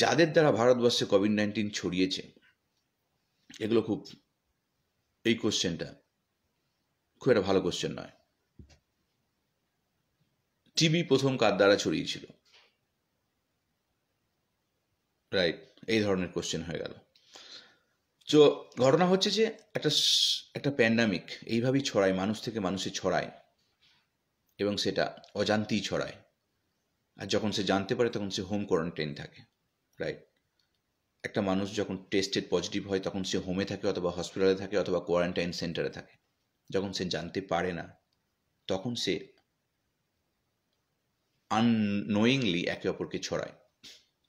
যাদের দ্বারা ভারতবর্ষে কোভিড নাইন্টিন ছড়িয়েছে এগুলো খুব এই কোশ্চেনটা খুব একটা ভালো কোশ্চেন নয় টিবি প্রথম কার দ্বারা ছড়িয়েছিল রাইট এই ধরনের কোশ্চেন হয়ে গেল তো ঘটনা হচ্ছে যে একটা একটা প্যান্ডামিক এইভাবেই ছড়ায় মানুষ থেকে মানুষে ছড়ায় এবং সেটা অজান্তেই ছড়ায় আর যখন সে জানতে পারে তখন সে হোম কোয়ারেন্টাইন থাকে রাইট একটা মানুষ যখন টেস্টেড পজিটিভ হয় তখন সে হোমে থাকে অথবা হসপিটালে থাকে অথবা কোয়ারেন্টাইন সেন্টারে থাকে যখন সে জানতে পারে না তখন সে আননোয়িংলি একে অপরকে ছড়ায়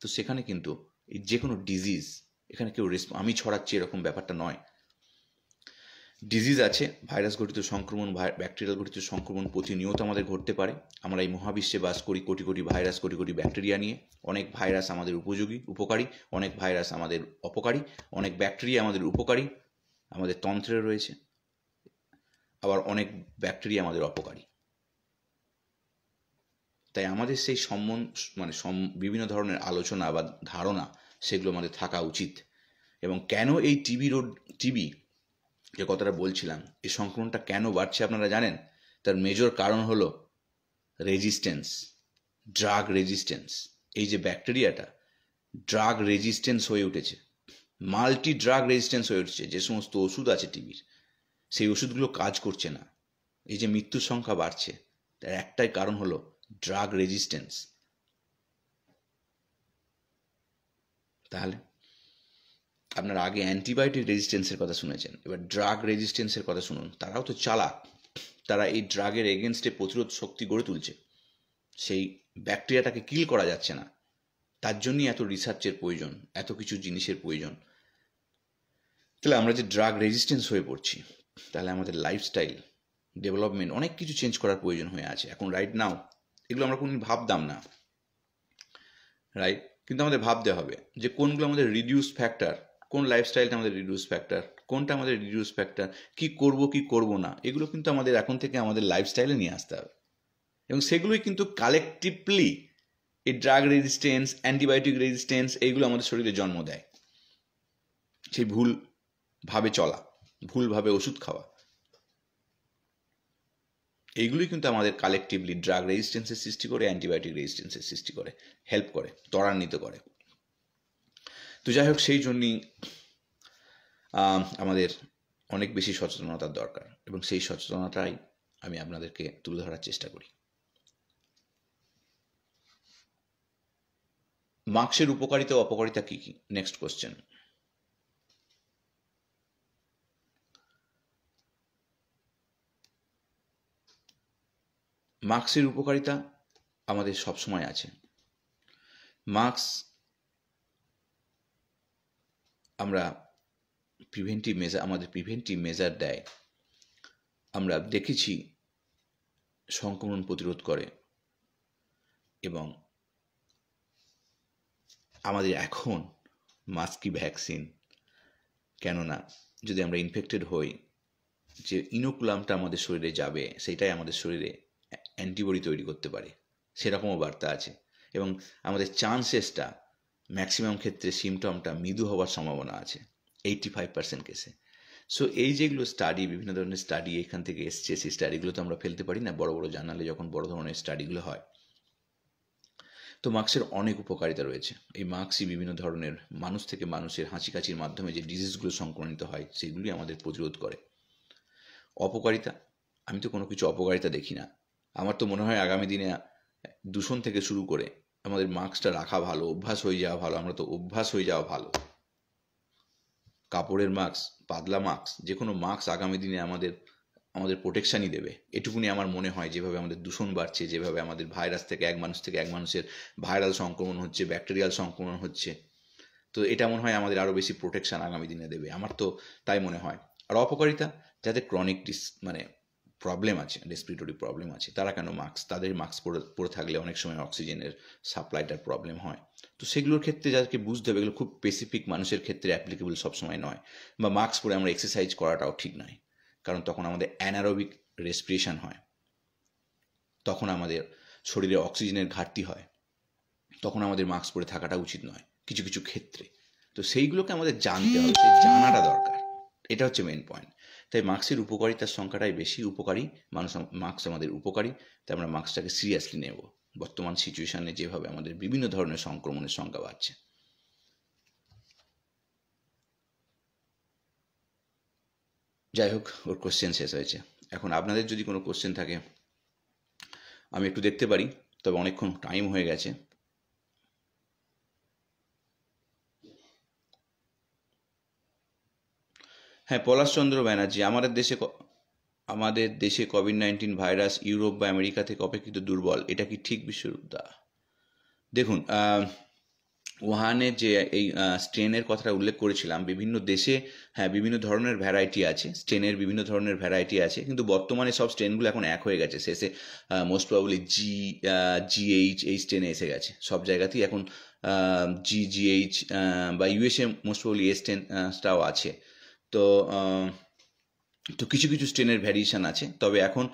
তো সেখানে কিন্তু এই যে কোনো ডিজিজ এখানে কেউ আমি ছড়াচ্ছি এরকম ব্যাপারটা নয় ডিজিজ আছে ভাইরাস ঘটিত সংক্রমণ ব্যাকটেরিয়াল ঘটিত সংক্রমণ প্রতিনিয়ত আমাদের ঘটতে পারে আমরা এই মহাবিশ্বে বাস করি কোটি কোটি ভাইরাস কোটি কোটি ব্যাকটেরিয়া নিয়ে অনেক ভাইরাস আমাদের উপযোগী উপকারী অনেক ভাইরাস আমাদের অপকারী অনেক ব্যাকটেরিয়া আমাদের উপকারী আমাদের তন্ত্রে রয়েছে আবার অনেক ব্যাকটেরিয়া আমাদের অপকারী তাই আমাদের সেই সম্মন মানে বিভিন্ন ধরনের আলোচনা বা ধারণা সেগুলো আমাদের থাকা উচিত এবং কেন এই টিবি রোড টিবি যে কথাটা বলছিলাম এই সংক্রমণটা কেন বাড়ছে আপনারা জানেন তার মেজর কারণ হলো রেজিস্ট্যান্স ড্রাগ রেজিস্ট্যান্স এই যে ব্যাকটেরিয়াটা ড্রাগ রেজিস্ট্যান্স হয়ে উঠেছে মাল্টি ড্রাগ রেজিস্ট্যান্স হয়ে উঠছে যে সমস্ত ওষুধ আছে টিবির সেই ওষুধগুলো কাজ করছে না এই যে মৃত্যুর সংখ্যা বাড়ছে তার একটাই কারণ হলো ড্রাগ রেজিস্ট্যান্স তাহলে আপনার আগে অ্যান্টিবায়োটিক রেজিস্ট্যান্সের কথা শুনেছেন এবার ড্রাগ রেজিস্ট্যান্সের কথা শুনুন তারাও তো চালাক তারা এই ড্রাগের এগেনস্টে প্রতিরোধ শক্তি গড়ে তুলছে সেই ব্যাকটেরিয়াটাকে কিল করা যাচ্ছে না তার জন্যই এত রিসার্চের প্রয়োজন এত কিছু জিনিসের প্রয়োজন তাহলে আমরা যে ড্রাগ রেজিস্ট্যান্স হয়ে পড়ছি তাহলে আমাদের লাইফস্টাইল ডেভেলপমেন্ট অনেক কিছু চেঞ্জ করার প্রয়োজন হয়ে আছে এখন রাইট নাও এগুলো আমরা কোনদিন ভাবতাম না রাইট কিন্তু আমাদের ভাবতে হবে যে কোনগুলো আমাদের রিডিউস ফ্যাক্টর কোন লাইফস্টাইলটা আমাদের রিডিউস ফ্যাক্টর কোনটা আমাদের রিডিউস ফ্যাক্টর কি করব কি করব না এগুলো কিন্তু আমাদের এখন থেকে আমাদের লাইফস্টাইলে নিয়ে আসতে হবে এবং সেগুলোই কিন্তু কালেকটিভলি এই ড্রাগ রেজিস্ট্যান্স অ্যান্টিবায়োটিক রেজিস্ট্যান্স এইগুলো আমাদের শরীরে জন্ম দেয় সেই ভুলভাবে চলা ভুলভাবে ওষুধ খাওয়া এইগুলি কিন্তু আমাদের কালেকটিভলি ড্রাগ রেজিস্ট্যান্সের সৃষ্টি করে অ্যান্টিবায়োটিক রেজিস্ট্যান্সের সৃষ্টি করে হেল্প করে ত্বরান্বিত করে তো যাই হোক সেই জন্যই আমাদের অনেক বেশি সচেতনতার দরকার এবং সেই সচেতনতাই আমি আপনাদেরকে তুলে ধরার চেষ্টা করি মাস্কের উপকারিতা অপকারিতা কী কী নেক্সট কোশ্চেন মার্ক্সের উপকারিতা আমাদের সবসময় আছে মার্ক্স আমরা প্রিভেন্টিভ মেজার আমাদের প্রিভেন্টিভ মেজার দেয় আমরা দেখেছি সংক্রমণ প্রতিরোধ করে এবং আমাদের এখন মাস্কি ভ্যাকসিন কেননা যদি আমরা ইনফেক্টেড হই যে ইনোকুলামটা আমাদের শরীরে যাবে সেটাই আমাদের শরীরে অ্যান্টিবডি তৈরি করতে পারে সেরকমও বার্তা আছে এবং আমাদের চান্সেসটা ম্যাক্সিমাম ক্ষেত্রে সিমটমটা মৃদু হওয়ার সম্ভাবনা আছে এইটটি ফাইভ পার্সেন্ট কেসে সো এই যেগুলো স্টাডি বিভিন্ন ধরনের স্টাডি এখান থেকে এসছে সেই স্টাডিগুলো তো আমরা ফেলতে পারি না বড় বড় জার্নালে যখন বড় ধরনের স্টাডিগুলো হয় তো মাস্কের অনেক উপকারিতা রয়েছে এই মাস্কই বিভিন্ন ধরনের মানুষ থেকে মানুষের হাঁচি কাঁচির মাধ্যমে যে ডিজিজগুলো সংক্রমিত হয় সেগুলি আমাদের প্রতিরোধ করে অপকারিতা আমি তো কোনো কিছু অপকারিতা দেখি না আমার তো মনে হয় আগামী দিনে দূষণ থেকে শুরু করে আমাদের মাস্কটা রাখা ভালো অভ্যাস হয়ে যাওয়া ভালো আমরা তো অভ্যাস হয়ে যাওয়া ভালো কাপড়ের মাস্ক পাতলা মাস্ক যে কোনো মাস্ক আগামী দিনে আমাদের আমাদের প্রোটেকশানই দেবে এটুকুনি আমার মনে হয় যেভাবে আমাদের দূষণ বাড়ছে যেভাবে আমাদের ভাইরাস থেকে এক মানুষ থেকে এক মানুষের ভাইরাল সংক্রমণ হচ্ছে ব্যাকটেরিয়াল সংক্রমণ হচ্ছে তো এটা মনে হয় আমাদের আরও বেশি প্রোটেকশান আগামী দিনে দেবে আমার তো তাই মনে হয় আর অপকারিতা যাতে ক্রনিক ডিস মানে প্রবলেম আছে রেসপিরেটরি প্রবলেম আছে তারা কেন মাস্ক তাদের মাস্ক পরে পরে থাকলে অনেক সময় অক্সিজেনের সাপ্লাইটার প্রবলেম হয় তো সেগুলোর ক্ষেত্রে যাদেরকে বুঝতে হবে এগুলো খুব স্পেসিফিক মানুষের ক্ষেত্রে অ্যাপ্লিকেবল সবসময় নয় বা মাস্ক পরে আমরা এক্সারসাইজ করাটাও ঠিক নয় কারণ তখন আমাদের অ্যানারোবিক রেসপিরেশন হয় তখন আমাদের শরীরে অক্সিজেনের ঘাটতি হয় তখন আমাদের মাস্ক পরে থাকাটা উচিত নয় কিছু কিছু ক্ষেত্রে তো সেইগুলোকে আমাদের জানতে হবে সেই জানাটা দরকার এটা হচ্ছে মেন পয়েন্ট তাই মাস্কের উপকারিতার সংখ্যাটাই বেশি উপকারী মানুষ মাস্ক আমাদের উপকারী তাই আমরা মাস্কটাকে সিরিয়াসলি নেব বর্তমান সিচুয়েশানে যেভাবে আমাদের বিভিন্ন ধরনের সংক্রমণের সংখ্যা বাড়ছে যাই হোক ওর কোশ্চেন শেষ হয়েছে এখন আপনাদের যদি কোনো কোশ্চেন থাকে আমি একটু দেখতে পারি তবে অনেকক্ষণ টাইম হয়ে গেছে হ্যাঁ পলাশচন্দ্র ব্যানার্জি আমাদের দেশে আমাদের দেশে কোভিড নাইন্টিন ভাইরাস ইউরোপ বা আমেরিকা থেকে অপেক্ষিত দুর্বল এটা কি ঠিক বিশ্বরূপদা দেখুন ওহানে যে এই স্ট্রেনের কথাটা উল্লেখ করেছিলাম বিভিন্ন দেশে হ্যাঁ বিভিন্ন ধরনের ভ্যারাইটি আছে স্ট্রেনের বিভিন্ন ধরনের ভ্যারাইটি আছে কিন্তু বর্তমানে সব স্ট্রেনগুলো এখন এক হয়ে গেছে শেষে মোস্ট প্রবলি জি জিএইচ এই স্ট্রেনে এসে গেছে সব জায়গাতেই এখন জি জিএইচ বা ইউএসএ মোস্ট প্রবলি এস স্ট্রেনটাও আছে তো তো কিছু কিছু স্ট্রেনের ভ্যারিয়েশান আছে তবে এখন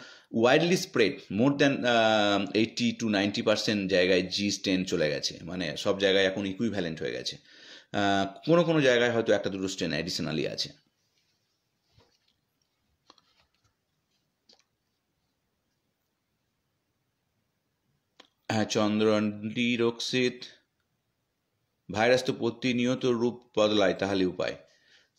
widely spread more than eighty two ninety percent জায়গায় জি স্ট্রেন চলে গেছে মানে সব জায়গায় এখন ইকুইভ্যালেন্ট হয়ে গেছে কোনো কোনো জায়গায় হয়তো একটা দুটো স্ট্রেন অ্যাডিশনালি আছে হ্যাঁ চন্দ্রন ডি রক্সিত ভাইরাস তো প্রতিনিয়ত রূপ বদলায় তাহলে উপায়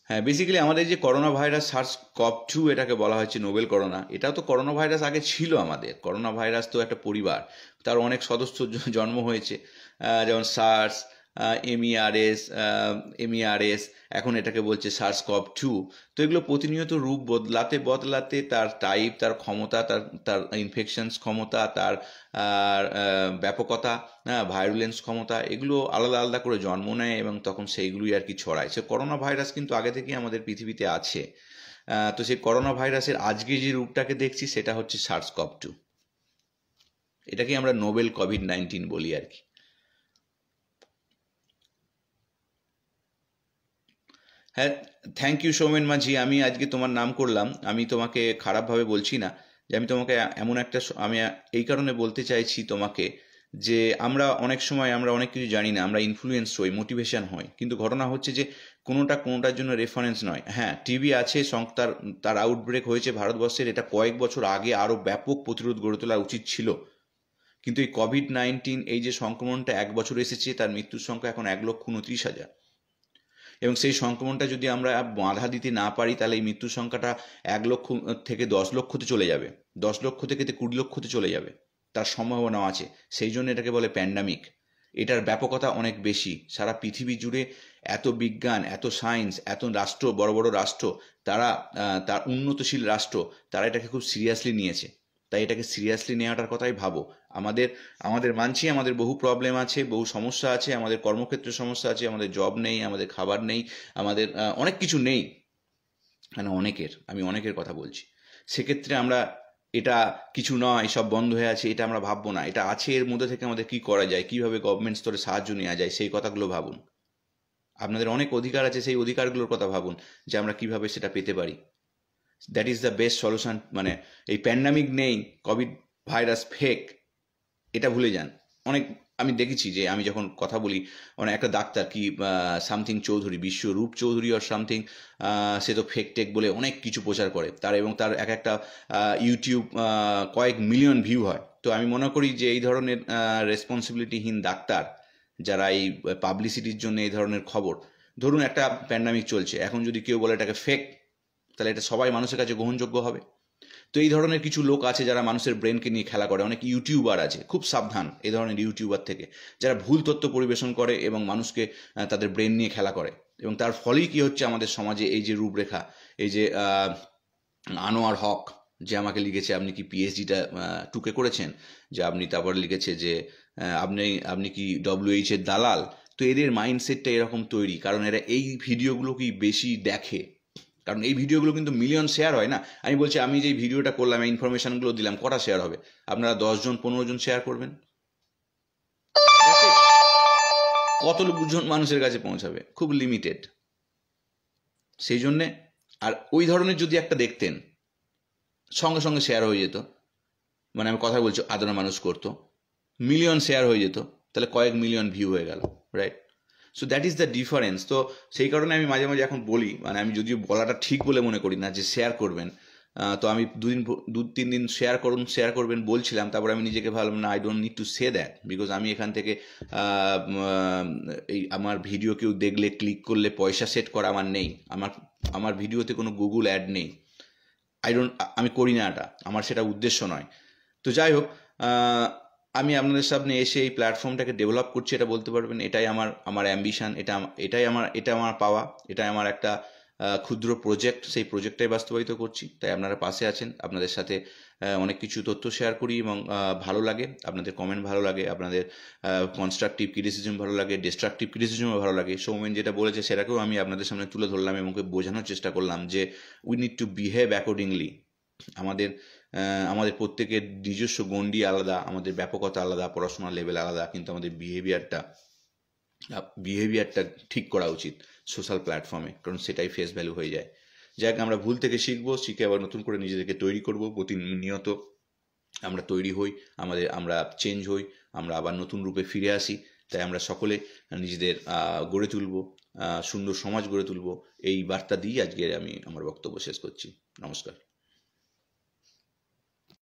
হ্যাঁ বেসিক্যালি আমাদের যে corona virus SARS CoV two এটাকে বলা হয়েছে নোবেল করোনা এটা তো করোনা ভাইরাস আগে ছিল আমাদের করোনা ভাইরাস তো একটা পরিবার তার অনেক সদস্য জন্ম হয়েছে যেমন SARS MERS MERS e e এখন এটাকে বলছে সার্সকপ টু তো এগুলো প্রতিনিয়ত রূপ বদলাতে বদলাতে তার টাইপ তার ক্ষমতা তার তার ইনফেকশনস ক্ষমতা তার ব্যাপকতা ভাইরুলেন্স হ্যাঁ, ক্ষমতা এগুলো আলাদা আলাদা করে জন্ম নেয় এবং তখন সেইগুলোই আর কি ছড়ায় সে করোনা ভাইরাস কিন্তু আগে থেকেই আমাদের পৃথিবীতে আছে তো সেই করোনা ভাইরাসের আজকে যে রূপটাকে দেখছি সেটা হচ্ছে সার্সকপ টু এটাকে আমরা নোবেল কোভিড নাইন্টিন বলি আর কি হ্যাঁ থ্যাংক ইউ সৌমেন মাঝি আমি আজকে তোমার নাম করলাম আমি তোমাকে খারাপভাবে বলছি না যে আমি তোমাকে এমন একটা আমি এই কারণে বলতে চাইছি তোমাকে যে আমরা অনেক সময় আমরা অনেক কিছু জানি না আমরা ইনফ্লুয়েন্স হই মোটিভেশন হই কিন্তু ঘটনা হচ্ছে যে কোনোটা কোনোটার জন্য রেফারেন্স নয় হ্যাঁ টিভি আছে তার তার আউটব্রেক হয়েছে ভারতবর্ষের এটা কয়েক বছর আগে আরও ব্যাপক প্রতিরোধ গড়ে তোলা উচিত ছিল কিন্তু এই কোভিড নাইন্টিন এই যে সংক্রমণটা এক বছর এসেছে তার মৃত্যুর সংখ্যা এখন এক লক্ষ উনত্রিশ হাজার এবং সেই সংক্রমণটা যদি আমরা বাধা দিতে না পারি তাহলে এই মৃত্যুর সংখ্যাটা এক লক্ষ থেকে দশ লক্ষতে চলে যাবে দশ লক্ষ থেকে কুড়ি লক্ষতে চলে যাবে তার সম্ভাবনাও আছে সেই জন্য এটাকে বলে প্যান্ডামিক এটার ব্যাপকতা অনেক বেশি সারা পৃথিবী জুড়ে এত বিজ্ঞান এত সায়েন্স এত রাষ্ট্র বড় বড় রাষ্ট্র তারা তার উন্নতশীল রাষ্ট্র তারা এটাকে খুব সিরিয়াসলি নিয়েছে তাই এটাকে সিরিয়াসলি নেওয়াটার কথাই ভাবো আমাদের আমাদের মানছি আমাদের বহু প্রবলেম আছে বহু সমস্যা আছে আমাদের কর্মক্ষেত্রে সমস্যা আছে আমাদের জব নেই আমাদের খাবার নেই আমাদের অনেক কিছু নেই মানে অনেকের আমি অনেকের কথা বলছি সেক্ষেত্রে আমরা এটা কিছু নয় সব বন্ধ হয়ে আছে এটা আমরা ভাববো না এটা আছে এর মধ্যে থেকে আমাদের কি করা যায় কিভাবে গভর্নমেন্ট স্তরে সাহায্য নেওয়া যায় সেই কথাগুলো ভাবুন আপনাদের অনেক অধিকার আছে সেই অধিকারগুলোর কথা ভাবুন যে আমরা কিভাবে সেটা পেতে পারি that is the best solution মানে এই প্যান্ডামিক নেই কোভিড ভাইরাস ফেক এটা ভুলে যান অনেক আমি দেখেছি যে আমি যখন কথা বলি অনেক মানে একটা ডাক্তার কি সামথিং চৌধুরী বিশ্বরূপ চৌধুরী আর সামথিং সে তো ফেক টেক বলে অনেক কিছু প্রচার করে তার এবং তার এক একটা ইউটিউব কয়েক মিলিয়ন ভিউ হয় তো আমি মনে করি যে এই ধরনের রেসপন্সিবিলিটিহীন ডাক্তার যারা এই পাবলিসিটির জন্য এই ধরনের খবর ধরুন একটা প্যান্ডামিক চলছে এখন যদি কেউ বলে এটাকে ফেক তাহলে এটা সবাই মানুষের কাছে গ্রহণযোগ্য হবে তো এই ধরনের কিছু লোক আছে যারা মানুষের ব্রেনকে নিয়ে খেলা করে অনেক ইউটিউবার আছে খুব সাবধান এই ধরনের ইউটিউবার থেকে যারা ভুল তথ্য পরিবেশন করে এবং মানুষকে তাদের ব্রেন নিয়ে খেলা করে এবং তার ফলেই কি হচ্ছে আমাদের সমাজে এই যে রূপরেখা এই যে আনোয়ার হক যে আমাকে লিখেছে আপনি কি পিএইচডিটা টুকে করেছেন যে আপনি তারপর লিখেছে যে আপনি আপনি কি ডব্লিউএইচ এর দালাল তো এদের মাইন্ডসেটটা এরকম তৈরি কারণ এরা এই ভিডিওগুলোকেই বেশি দেখে কারণ এই ভিডিওগুলো কিন্তু মিলিয়ন শেয়ার হয় না আমি বলছি আমি যে ভিডিওটা করলাম ইনফরমেশনগুলো দিলাম কটা শেয়ার হবে আপনারা দশজন পনেরো জন শেয়ার করবেন কত লোকজন মানুষের কাছে পৌঁছাবে খুব লিমিটেড সেই জন্যে আর ওই ধরনের যদি একটা দেখতেন সঙ্গে সঙ্গে শেয়ার হয়ে যেত মানে আমি কথা বলছি আদনা মানুষ করতো মিলিয়ন শেয়ার হয়ে যেত তাহলে কয়েক মিলিয়ন ভিউ হয়ে গেল right so that is the difference তো সেই কারণে আমি মাঝে মাঝে এখন বলি মানে আমি যদিও বলাটা ঠিক বলে মনে করি না যে শেয়ার করবেন তো আমি দুদিন দু তিন দিন শেয়ার করুন শেয়ার করবেন বলছিলাম তারপর আমি নিজেকে ভাবলাম না I don't need to say that because আমি এখান থেকে এই আমার ভিডিও কেউ দেখলে ক্লিক করলে পয়সা সেট করা আমার নেই আমার আমার ভিডিওতে কোনো গুগল অ্যাড নেই আই ডোন্ট আমি করি না এটা আমার সেটা উদ্দেশ্য নয় তো যাই হোক আমি আপনাদের সামনে এসে এই প্ল্যাটফর্মটাকে ডেভেলপ করছি এটা বলতে পারবেন এটাই আমার আমার অ্যাম্বিশান এটা এটাই আমার এটা আমার পাওয়া এটাই আমার একটা ক্ষুদ্র প্রজেক্ট সেই প্রজেক্টটাই বাস্তবায়িত করছি তাই আপনারা পাশে আছেন আপনাদের সাথে অনেক কিছু তথ্য শেয়ার করি এবং ভালো লাগে আপনাদের কমেন্ট ভালো লাগে আপনাদের কনস্ট্রাকটিভ ক্রিটিসিজম ভালো লাগে ডিস্ট্রাকটিভ ক্রিটিসিজমও ভালো লাগে সৌমেন যেটা বলেছে সেটাকেও আমি আপনাদের সামনে তুলে ধরলাম এবং বোঝানোর চেষ্টা করলাম যে we need to behave accordingly আমাদের আমাদের প্রত্যেকের নিজস্ব গণ্ডি আলাদা আমাদের ব্যাপকতা আলাদা পড়াশোনার লেভেল আলাদা কিন্তু আমাদের বিহেভিয়ারটা বিহেভিয়ারটা ঠিক করা উচিত সোশ্যাল প্ল্যাটফর্মে কারণ সেটাই ফেস ভ্যালু হয়ে যায় যাক আমরা ভুল থেকে শিখবো শিখে আবার নতুন করে নিজেদেরকে তৈরি করবো প্রতিনিয়ত আমরা তৈরি হই আমাদের আমরা চেঞ্জ হই আমরা আবার নতুন রূপে ফিরে আসি তাই আমরা সকলে নিজেদের গড়ে তুলব সুন্দর সমাজ গড়ে তুলব এই বার্তা দিয়েই আজকে আমি আমার বক্তব্য শেষ করছি নমস্কার